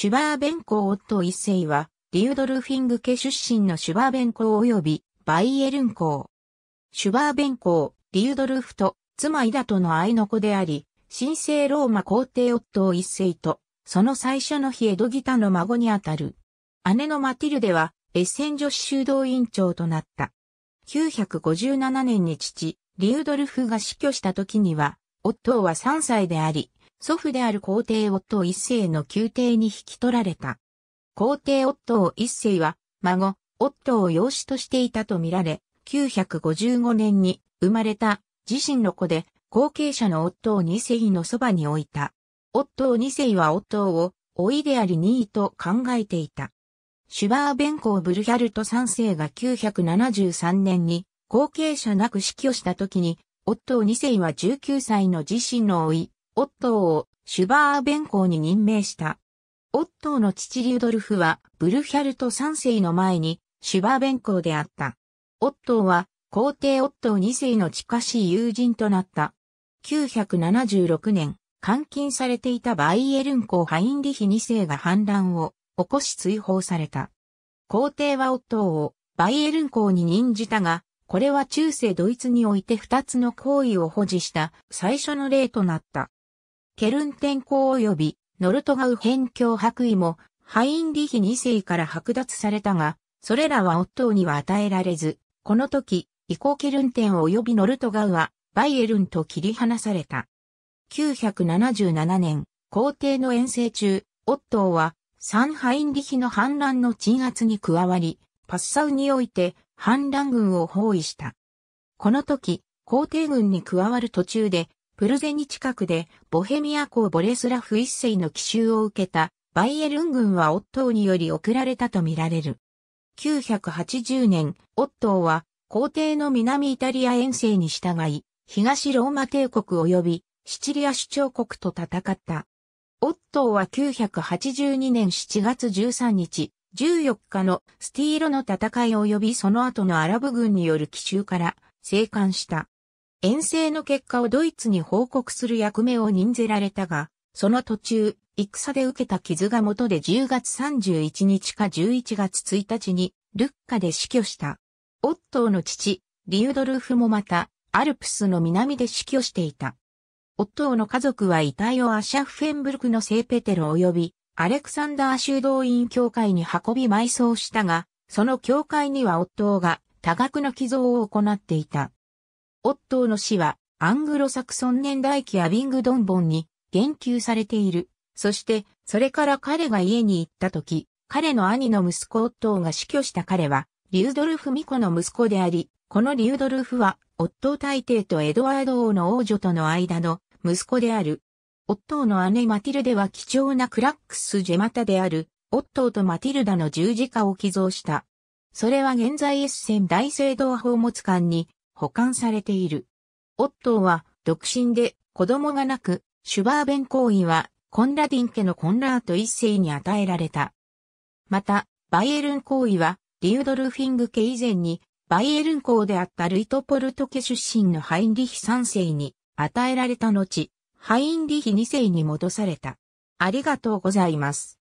シュバーベンコ夫一世は、リュードルフィング家出身のシュバーベンコ及び、バイエルン公。シュバーベン公、リュードルフと、妻イダとの愛の子であり、神聖ローマ皇帝夫一世と、その最初の日エドギタの孫にあたる。姉のマティルでは、エッセン女子修道院長となった。957年に父、リュードルフが死去した時には、夫は3歳であり、祖父である皇帝夫一世の宮廷に引き取られた。皇帝夫一世は、孫、夫を養子としていたとみられ、955年に生まれた自身の子で、後継者の夫を二世のそばに置いた。夫を二世は夫を、老いであり二位と考えていた。シュバーベンコー・ブルヒャルト三世が973年に後継者なく死去した時に、夫を二世は19歳の自身の老い、オットーをシュバーベン公に任命した。オットーの父リュドルフはブルヒャルト3世の前にシュバーベン公であった。オットーは皇帝オットー2世の近しい友人となった。976年、監禁されていたバイエルン公ハインリヒ2世が反乱を起こし追放された。皇帝はオットーをバイエルン公に任じたが、これは中世ドイツにおいて二つの行為を保持した最初の例となった。ケルン天皇及びノルトガウ辺境白衣もハインリヒ2世から剥奪されたが、それらはオットーには与えられず、この時、イコケルン天及びノルトガウはバイエルンと切り離された。977年、皇帝の遠征中、オットーはサンハインリヒの反乱の鎮圧に加わり、パッサウにおいて反乱軍を包囲した。この時、皇帝軍に加わる途中でプルゼニ近くでボヘミア公ボレスラフ一世の奇襲を受けたバイエルン軍はオットーにより送られたとみられる。980年、オットーは皇帝の南イタリア遠征に従い、東ローマ帝国及びシチリア主張国と戦った。オットーは982年7月13日、14日のスティーロの戦い及びその後のアラブ軍による奇襲から生還した。遠征の結果をドイツに報告する役目を任ぜられたが、その途中、戦で受けた傷が元で10月31日か11月1日に、ルッカで死去した。オットーの父、リュードルフもまた、アルプスの南で死去していた。オットーの家族は遺体をアシャフェンブルクの聖ペテロ及び、アレクサンダー修道院教会に運び埋葬したが、その教会にはオットーが多額の寄贈を行っていた。オットーの死は、アングロサクソン年代記アビングドンボンに言及されている。そして、それから彼が家に行った時、彼の兄の息子オットーが死去した彼は、リュードルフ・ミコの息子であり、このリュードルフは、オットー大帝とエドワード王の王女との間の息子である。オットーの姉マティルデは貴重なクラックス・ジェマタである、オットーとマティルダの十字架を寄贈した。それは現在 S ン大聖堂宝物館に保管されている。オットーは独身で子供がなく、シュバーベン行為はコンラディン家のコンラート一世に与えられた。また、バイエルン行為はリュードルフィング家以前にバイエルン公であったルイトポルト家出身のハインリヒ3世に与えられた後、ハインリヒ2世に戻された。ありがとうございます。